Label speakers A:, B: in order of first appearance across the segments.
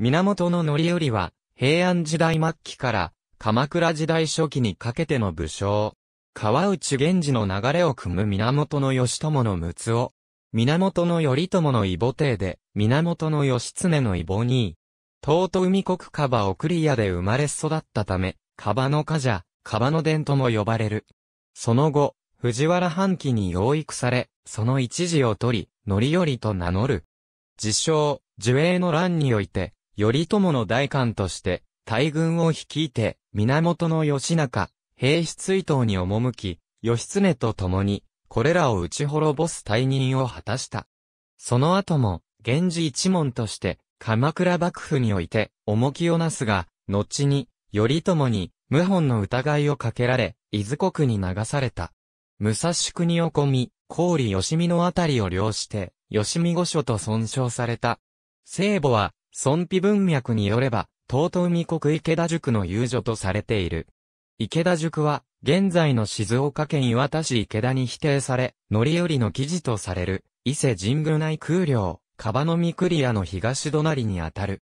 A: 源の範頼は、平安時代末期から、鎌倉時代初期にかけての武将。川内源氏の流れを組む源義朝の陸奥。源頼朝の異母帝で、源義経の異母に、東都海国カバ送り屋で生まれ育ったため、カバの家じカバの伝とも呼ばれる。その後、藤原藩期に養育され、その一時を取り、範頼と名乗る。自称、樹栄の乱において、頼朝の大官として、大軍を率いて、源義仲、平氏追悼に赴き、義経と共に、これらを打ち滅ぼす退任を果たした。その後も、源氏一門として、鎌倉幕府において、重きをなすが、後に、頼朝に、謀反の疑いをかけられ、伊豆国に流された。武蔵国を込み、郡吉見のあたりを領して、吉見御所と損傷された。聖母は、孫皮文脈によれば、東都海国池田塾の遊女とされている。池田塾は、現在の静岡県磐田市池田に否定され、乗り降りの記事とされる、伊勢神宮内空領、カバノミクリアの東隣にあたる。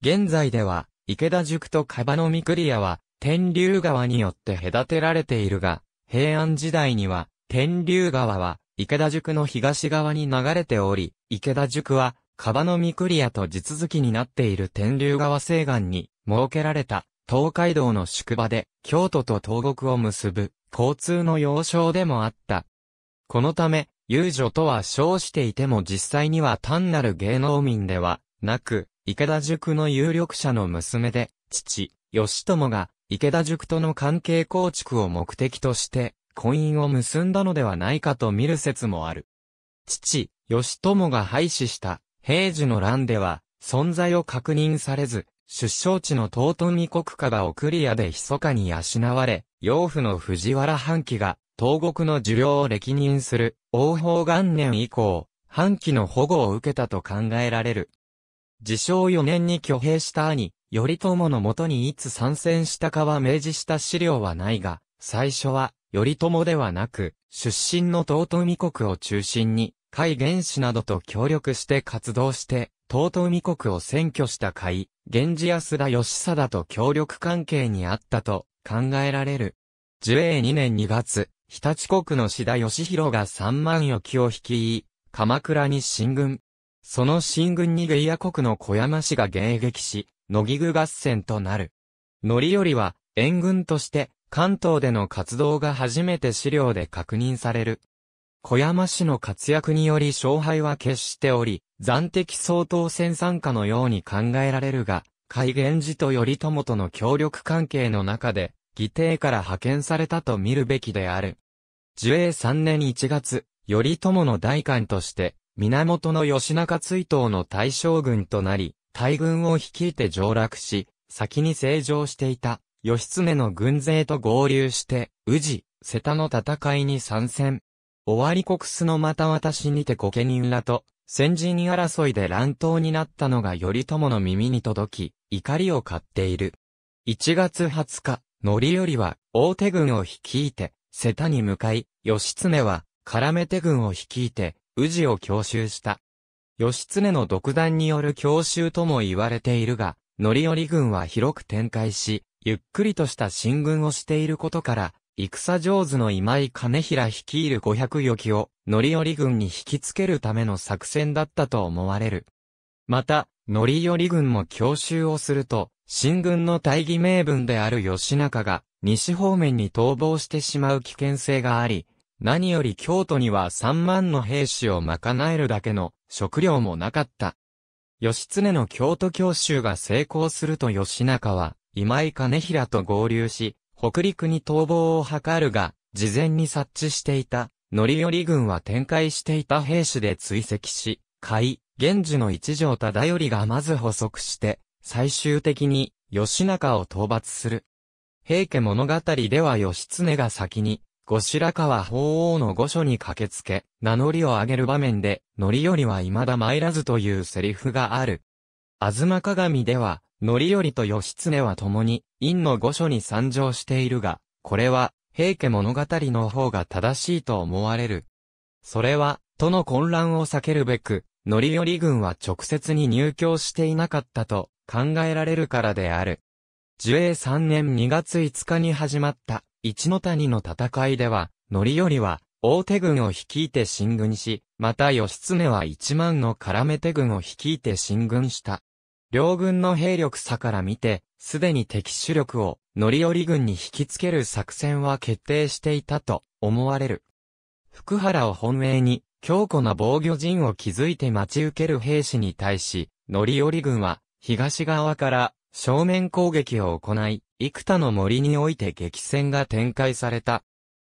A: 現在では、池田塾とカバノミクリアは、天竜川によって隔てられているが、平安時代には、天竜川は、池田塾の東側に流れており、池田塾は、カバノミクリアと地続きになっている天竜川西岸に設けられた東海道の宿場で京都と東国を結ぶ交通の要衝でもあった。このため、遊女とは称していても実際には単なる芸能民ではなく、池田塾の有力者の娘で、父、義友が池田塾との関係構築を目的として、婚姻を結んだのではないかと見る説もある。父、義友が廃止した平時の乱では、存在を確認されず、出生地の東都国家が送り屋で密かに養われ、養父の藤原半旗が、東国の受領を歴任する、王法元年以降、半期の保護を受けたと考えられる。自称4年に挙兵した兄、頼朝のもとにいつ参戦したかは明示した資料はないが、最初は、頼朝ではなく、出身の尊美国を中心に、海原氏などと協力して活動して、東東未国を占拠した海、源氏安田義貞と協力関係にあったと考えられる。樹永2年2月、日立国の志田義弘が三万余機を率い、鎌倉に進軍。その進軍にゲイヤ国の小山氏が迎撃し、野木具合戦となる。則りは、援軍として、関東での活動が初めて資料で確認される。小山氏の活躍により勝敗は決しており、暫的総統戦参加のように考えられるが、海源寺と頼朝との協力関係の中で、議定から派遣されたと見るべきである。樹永3年1月、頼朝の代官として、源義仲追討の大将軍となり、大軍を率いて上洛し、先に成城していた、義経の軍勢と合流して、宇治、瀬田の戦いに参戦。終わり国巣のまた私にて御家人らと、先人に争いで乱闘になったのが頼朝の耳に届き、怒りを買っている。1月20日、範頼は大手軍を率いて、瀬田に向かい、義経は、絡め手軍を率いて、宇治を強襲した。義経の独断による強襲とも言われているが、範頼軍は広く展開し、ゆっくりとした進軍をしていることから、戦上手の今井兼平率いる五百余機を、範り軍に引きつけるための作戦だったと思われる。また、範り軍も強襲をすると、新軍の大義名分である吉中が、西方面に逃亡してしまう危険性があり、何より京都には3万の兵士を賄えるだけの食料もなかった。吉常の京都教習が成功すると吉中は、今井兼平と合流し、北陸に逃亡を図るが、事前に察知していた、乗り寄り軍は展開していた兵士で追跡し、海、源氏の一条忠頼がまず捕捉して、最終的に、義仲を討伐する。平家物語では義経が先に、後白河法皇の御所に駆けつけ、名乗りを上げる場面で、乗り寄りは未だ参らずというセリフがある。吾妻鏡では、範頼と義経は共に、院の御所に参上しているが、これは、平家物語の方が正しいと思われる。それは、との混乱を避けるべく、範頼軍は直接に入居していなかったと考えられるからである。樹永3年2月5日に始まった一の谷の戦いでは、範頼は大手軍を率いて進軍し、また義経は一万の絡め手軍を率いて進軍した。両軍の兵力差から見て、すでに敵主力を、乗り降り軍に引きつける作戦は決定していたと思われる。福原を本命に、強固な防御陣を築いて待ち受ける兵士に対し、乗り降り軍は、東側から正面攻撃を行い、幾多の森において激戦が展開された。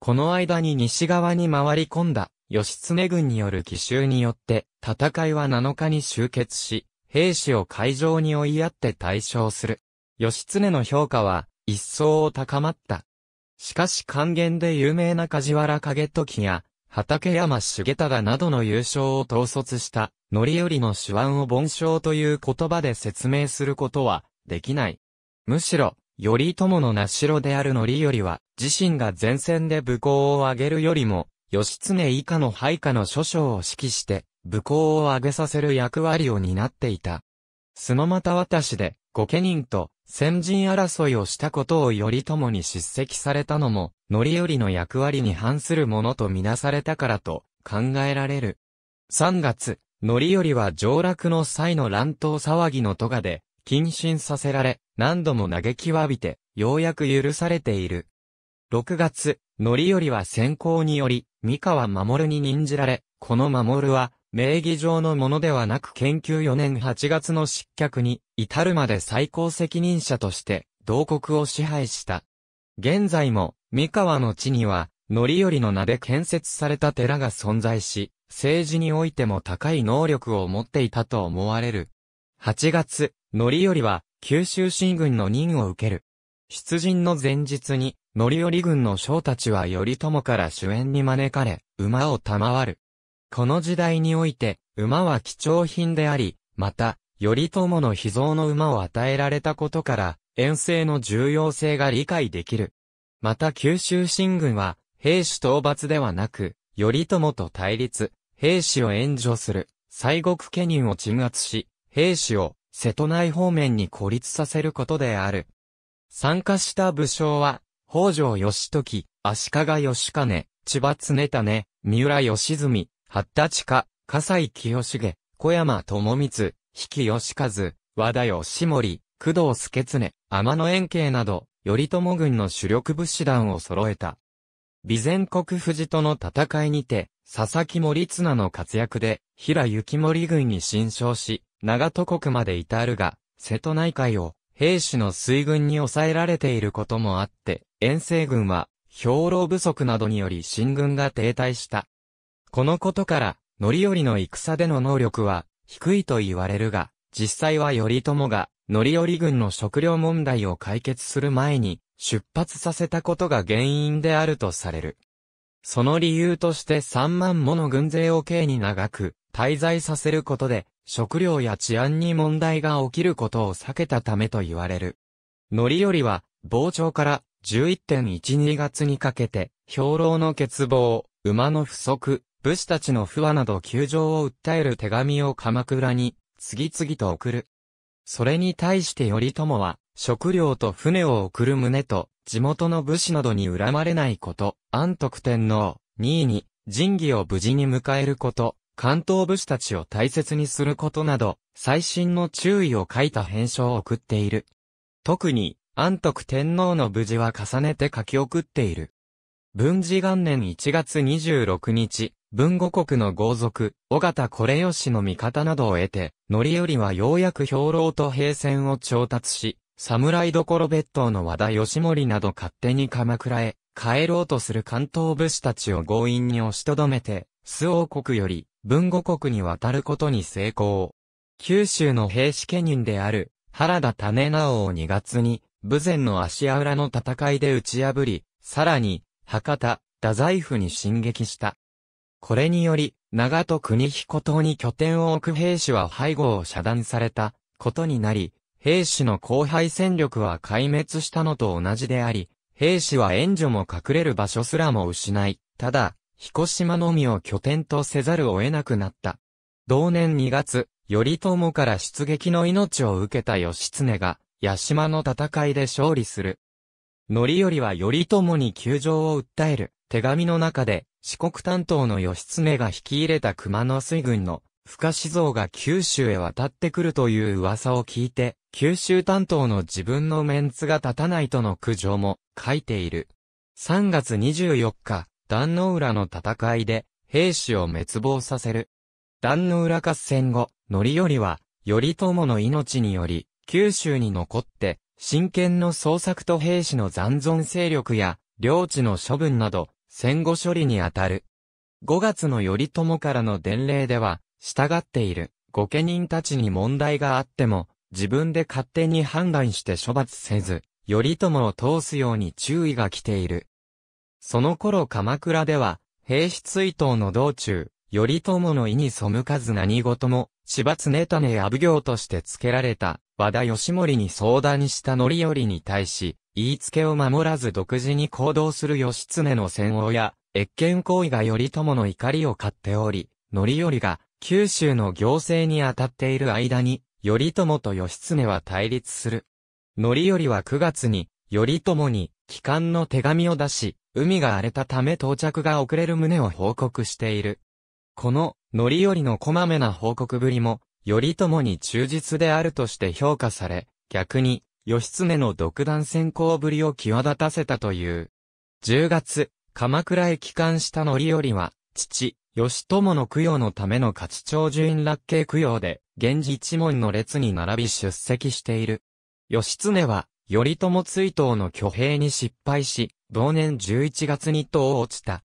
A: この間に西側に回り込んだ、義経軍による奇襲によって、戦いは7日に終結し、兵士を会場に追いやって対象する。義経の評価は、一層高まった。しかし還元で有名な梶原景時や、畠山重忠などの優勝を統率した、範頼の手腕を凡勝という言葉で説明することは、できない。むしろ、頼朝の名城である範頼は、自身が前線で武功を挙げるよりも、義経以下の配下の諸将を指揮して、武功を挙げさせる役割を担っていた。須の又渡しで、御家人と先人争いをしたことを頼朝に叱責されたのも、範頼の役割に反するものとみなされたからと考えられる。3月、範頼は上洛の際の乱闘騒ぎの都がで、謹慎させられ、何度も嘆きわびて、ようやく許されている。6月、範頼は先行により、三河守に任じられ、この守は、名義上のものではなく研究4年8月の失脚に至るまで最高責任者として同国を支配した。現在も三河の地には範頼の名で建設された寺が存在し、政治においても高い能力を持っていたと思われる。8月、範頼は九州新軍の任を受ける。出陣の前日に、範頼軍の将たちは頼朝から主演に招かれ、馬を賜る。この時代において、馬は貴重品であり、また、頼朝の秘蔵の馬を与えられたことから、遠征の重要性が理解できる。また九州新軍は、兵士討伐ではなく、頼朝と対立、兵士を援助する、西国家人を鎮圧し、兵士を瀬戸内方面に孤立させることである。参加した武将は、北条義時、足利義兼、千葉常種、三浦義澄、八田地下、笠井清重、小山智光、比企義和、和田義盛、工藤助常、天野円慶など、頼朝軍の主力武士団を揃えた。備前国富士との戦いにて、佐々木森綱の活躍で、平幸森軍に侵勝し、長戸国まで至るが、瀬戸内海を、兵士の水軍に抑えられていることもあって、遠征軍は、兵糧不足などにより進軍が停滞した。このことから、範頼の戦での能力は低いと言われるが、実際は頼朝が範頼軍の食料問題を解決する前に出発させたことが原因であるとされる。その理由として3万もの軍勢を刑に長く滞在させることで食料や治安に問題が起きることを避けたためと言われる。範頼は傍聴から11.12月にかけて、兵糧の欠乏、馬の不足、武士たちの不和など窮状を訴える手紙を鎌倉に次々と送る。それに対して頼朝は、食料と船を送る旨と、地元の武士などに恨まれないこと、安徳天皇、2位に、仁義を無事に迎えること、関東武士たちを大切にすることなど、最新の注意を書いた返書を送っている。特に、安徳天皇の無事は重ねて書き送っている。文治元年1月26日、文語国の豪族、尾形これよしの味方などを得て、範頼はようやく兵糧と兵船を調達し、侍どころ別当の和田義盛など勝手に鎌倉へ、帰ろうとする関東武士たちを強引に押しとどめて、周王国より、文語国に渡ることに成功。九州の兵士家人である、原田種直を2月に、武前の足裏の戦いで打ち破り、さらに、博多、太宰府に進撃した。これにより、長戸国彦島に拠点を置く兵士は背後を遮断されたことになり、兵士の後輩戦力は壊滅したのと同じであり、兵士は援助も隠れる場所すらも失い、ただ、彦島のみを拠点とせざるを得なくなった。同年2月、頼朝から出撃の命を受けた義経が、八島の戦いで勝利する。範頼は頼朝に窮状を訴える手紙の中で、四国担当の義経が引き入れた熊野水軍の深志蔵が九州へ渡ってくるという噂を聞いて、九州担当の自分のメンツが立たないとの苦情も書いている。3月24日、壇の浦の戦いで、兵士を滅亡させる。壇の浦合戦後、範頼は、頼朝の命により、九州に残って、真剣の捜索と兵士の残存勢力や、領地の処分など、戦後処理にあたる。5月の頼朝からの伝令では、従っている、御家人たちに問題があっても、自分で勝手に判断して処罰せず、頼朝を通すように注意が来ている。その頃鎌倉では、兵士追悼の道中、頼朝の意に背かず何事も、芝常種や奉行として付けられた、和田義盛に相談した範頼に対し、言いつけを守らず独自に行動する義経の戦王や、越権行為が頼朝の怒りを買っており、範頼が九州の行政に当たっている間に、頼朝と義経は対立する。範頼は9月に、頼朝に、帰還の手紙を出し、海が荒れたため到着が遅れる旨を報告している。この、範頼のこまめな報告ぶりも、頼朝に忠実であるとして評価され、逆に、義経の独断先行ぶりを際立たせたという。10月、鎌倉へ帰還した範頼は、父、義友の供養のための勝長寿院落慶供養で、源氏一門の列に並び出席している。義経は、頼朝追悼の挙兵に失敗し、同年11月に党落ちた。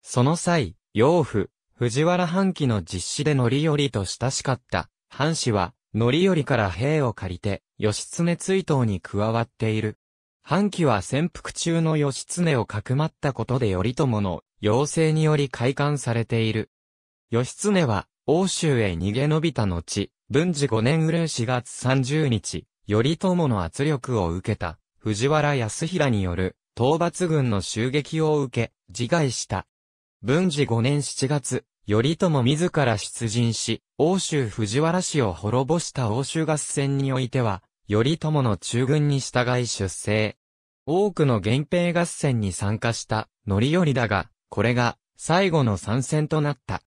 A: その際、養父、藤原半期の実施で範頼と親しかった、藩士は、範頼から兵を借りて、義経追悼に加わっている。半旗は潜伏中の義経をかくまったことで頼朝の要請により開館されている。義経は、欧州へ逃げ延びた後、文治5年うる4月30日、頼朝の圧力を受けた、藤原康平による、討伐軍の襲撃を受け、自害した。文治5年7月、頼朝自ら出陣し、欧州藤原氏を滅ぼした欧州合戦においては、頼朝の中軍に従い出征。多くの源平合戦に参加した範頼だが、これが最後の参戦となった。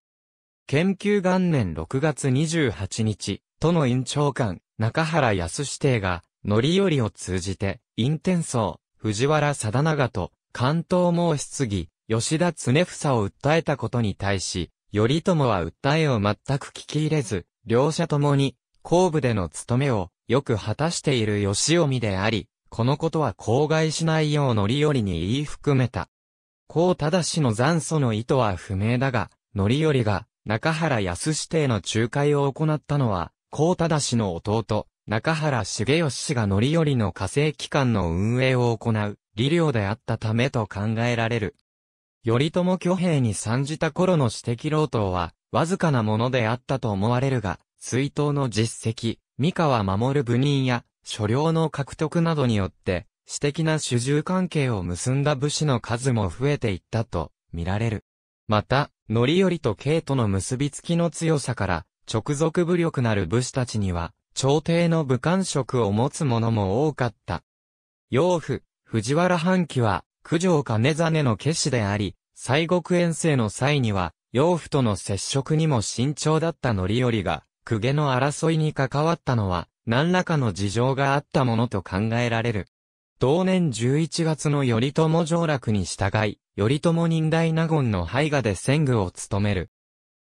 A: 研究元年6月28日、都の院長官、中原康指定が、範頼を通じて、院天宗、藤原定長と、関東申し継ぎ、吉田常房を訴えたことに対し、頼朝は訴えを全く聞き入れず、両者ともに、後部での務めをよく果たしている吉臣であり、このことは口外しないよう範頼に言い含めた。孔忠氏の残訴の意図は不明だが、範頼が中原安指定の仲介を行ったのは、孔忠氏の弟、中原重義氏が範頼の火星機関の運営を行う、理領であったためと考えられる。頼朝挙兵に参じた頃の私的労働は、わずかなものであったと思われるが、追悼の実績、三河守部人や、所領の獲得などによって、私的な主従関係を結んだ武士の数も増えていったと、見られる。また、乗り降りと慶との結びつきの強さから、直属武力なる武士たちには、朝廷の武官職を持つ者も多かった。養父、藤原半旗は、九条金真の家しであり、西国遠征の際には、養父との接触にも慎重だった乗り降りが、公家の争いに関わったのは、何らかの事情があったものと考えられる。同年11月の頼朝上洛に従い、頼朝忍大納言の配下で戦具を務める。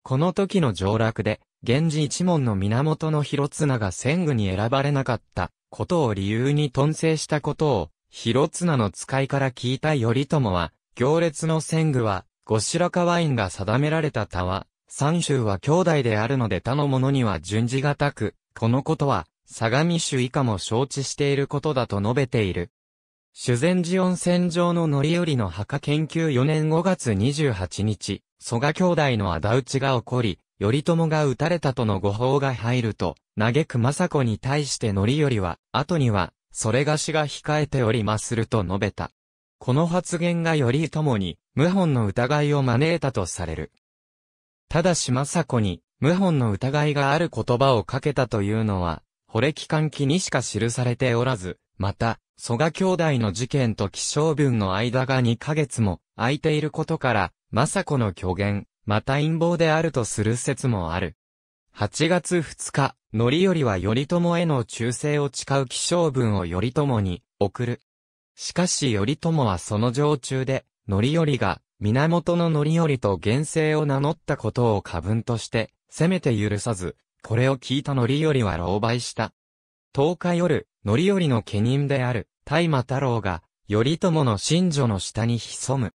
A: この時の上洛で、源氏一門の源の広綱が戦具に選ばれなかったことを理由に頓制したことを、広綱の使いから聞いた頼朝は、行列の戦具は、後白河院が定められた田は、三州は兄弟であるので他の者には順次がたく、このことは、相模州以下も承知していることだと述べている。修善寺温泉上の乗り寄りの墓研究4年5月28日、蘇我兄弟の仇討ちが起こり、頼朝が撃たれたとの誤報が入ると、嘆く政子に対して乗り寄りは、後には、それがしが控えておりますると述べた。この発言が頼朝に、謀反の疑いを招いたとされる。ただし政子に、謀反の疑いがある言葉をかけたというのは、惚れ期間記にしか記されておらず、また、蘇我兄弟の事件と気象文の間が2ヶ月も空いていることから、政子の虚言、また陰謀であるとする説もある。8月2日、範頼は頼朝への忠誠を誓う気象文を頼朝に送る。しかし頼朝はその常駐で、範頼が源の範頼と厳正を名乗ったことを過分として、せめて許さず、これを聞いた範頼は狼狽した。10日夜、範頼の家人である、大馬太郎が、頼朝の新女の下に潜む。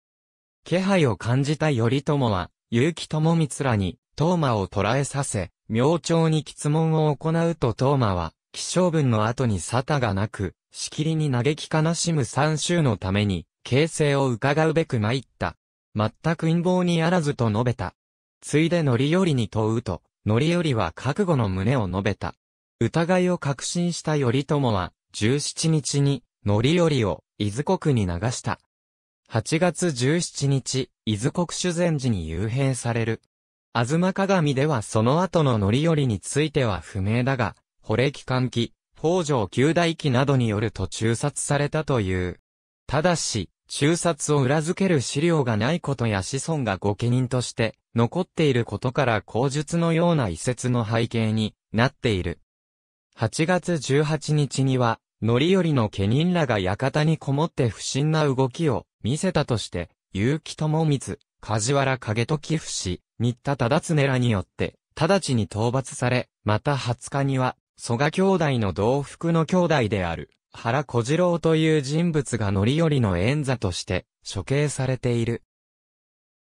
A: 気配を感じた頼朝は、結城友光らに、東馬を捕らえさせ、明朝に質問を行うと東馬は、気象文の後に沙汰がなく、しきりに嘆き悲しむ三州のために、形勢を伺うべく参った。全く陰謀にあらずと述べた。ついで範頼に問うと、範頼は覚悟の旨を述べた。疑いを確信した頼朝は、17日に、範頼を、伊豆国に流した。8月17日、伊豆国修善寺に幽閉される。吾妻鏡ではその後の範頼については不明だが、惚れ期間期、北条九大期などによると中殺されたという。ただし、中殺を裏付ける資料がないことや子孫が御家人として残っていることから口述のような遺説の背景になっている。8月18日には、のりよりの家人らが館にこもって不審な動きを見せたとして、結城友光、梶原景時伏、新田忠常らによって、直ちに討伐され、また20日には、蘇我兄弟の同福の兄弟である、原小次郎という人物が範頼の演座として処刑されている。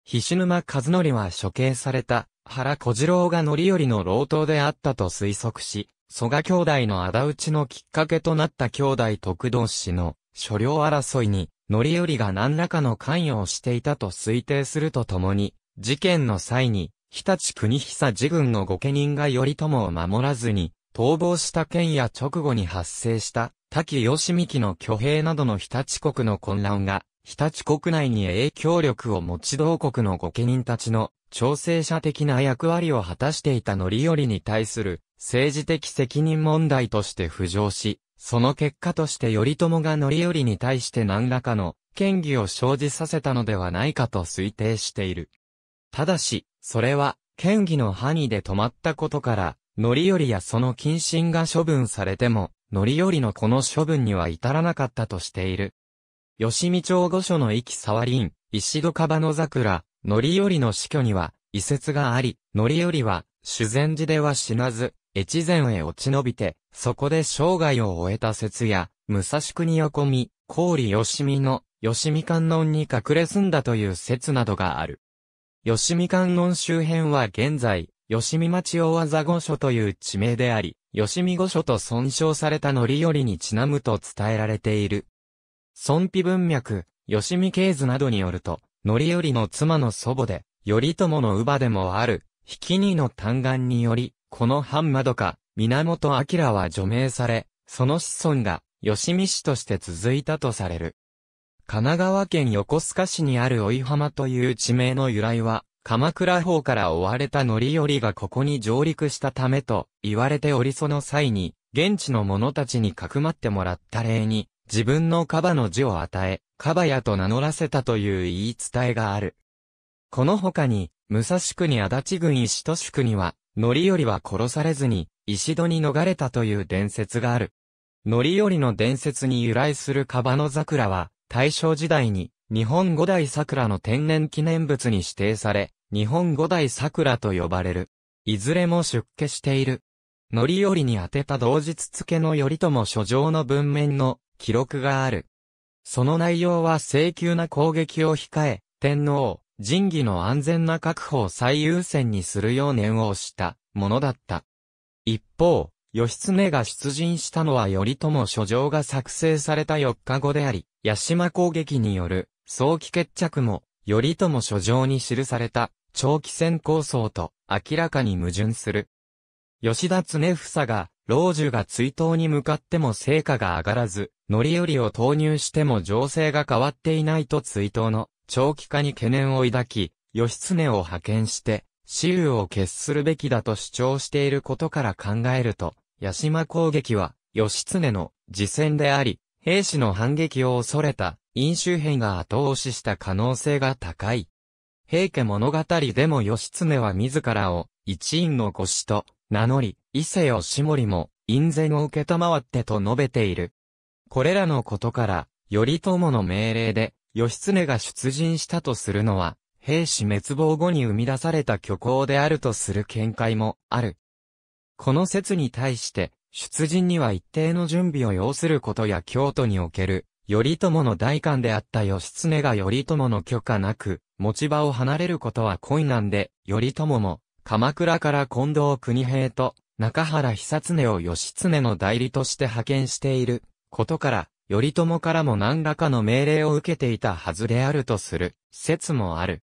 A: 菱沼和則は処刑された原小次郎が範頼の老頭であったと推測し、蘇我兄弟の仇討ちのきっかけとなった兄弟徳同士の所領争いに、範頼が何らかの関与をしていたと推定するとともに、事件の際に、日立国久自軍の御家人が頼朝を守らずに、逃亡した件や直後に発生した滝義幹の挙兵などの日立国の混乱が、日立国内に影響力を持ち同国の御家人たちの調整者的な役割を果たしていた範頼に対する政治的責任問題として浮上し、その結果として頼朝が範頼に対して何らかの権疑を生じさせたのではないかと推定している。ただし、それは、権疑の範囲で止まったことから、範頼やその近親が処分されても、よりのこの処分には至らなかったとしている。吉見町御所のき沢林、石戸川の桜、よりの死去には、遺説があり、よりは、修善寺では死なず、越前へ落ち延びて、そこで生涯を終えた説や、武蔵国横見、郡吉見の、吉見観音に隠れ住んだという説などがある。吉見観音周辺は現在、吉見町大技御所という地名であり、吉見御所と損傷された範頼にちなむと伝えられている。孫妃文脈、吉見系図などによると、範頼の妻の祖母で、頼朝の乳母でもある、引きにの嘆願により、この半窓か、源明は除名され、その子孫が、吉見氏として続いたとされる。神奈川県横須賀市にある追浜という地名の由来は、鎌倉方から追われた範頼がここに上陸したためと言われておりその際に、現地の者たちにかくまってもらった礼に、自分のカバの字を与え、カバヤと名乗らせたという言い伝えがある。この他に、武蔵国足立郡石都宿には、範頼は殺されずに、石戸に逃れたという伝説がある。範頼の伝説に由来するカバの桜は、大正時代に、日本五大桜の天然記念物に指定され、日本五大桜と呼ばれる。いずれも出家している。乗り寄りに当てた同日付の頼朝書状の文面の記録がある。その内容は請求な攻撃を控え、天皇、神義の安全な確保を最優先にするよう念をしたものだった。一方、義経が出陣したのは頼朝書状が作成された4日後であり、八島攻撃による早期決着も、頼朝書状に記された、長期戦構想と明らかに矛盾する。吉田恒房が、老中が追悼に向かっても成果が上がらず、乗り降りを投入しても情勢が変わっていないと追悼の長期化に懸念を抱き、義経を派遣して、私有を決するべきだと主張していることから考えると、八島攻撃は、義経の自戦であり、兵士の反撃を恐れた、飲酒兵が後押しした可能性が高い。平家物語でも義経は自らを、一員の御子と名乗り、伊勢義盛も、院前を受けたまわってと述べている。これらのことから、頼朝の命令で、義経が出陣したとするのは、兵士滅亡後に生み出された虚構であるとする見解もある。この説に対して、出陣には一定の準備を要することや京都における、頼朝の代官であった義経が頼朝の許可なく、持ち場を離れることは困難で、頼朝も、鎌倉から近藤国平と、中原久常を義経の代理として派遣している、ことから、頼朝からも何らかの命令を受けていたはずであるとする、説もある。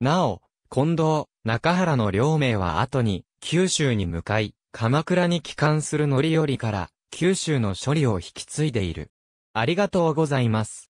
A: なお、近藤、中原の両名は後に、九州に向かい、鎌倉に帰還する範頼から、九州の処理を引き継いでいる。ありがとうございます。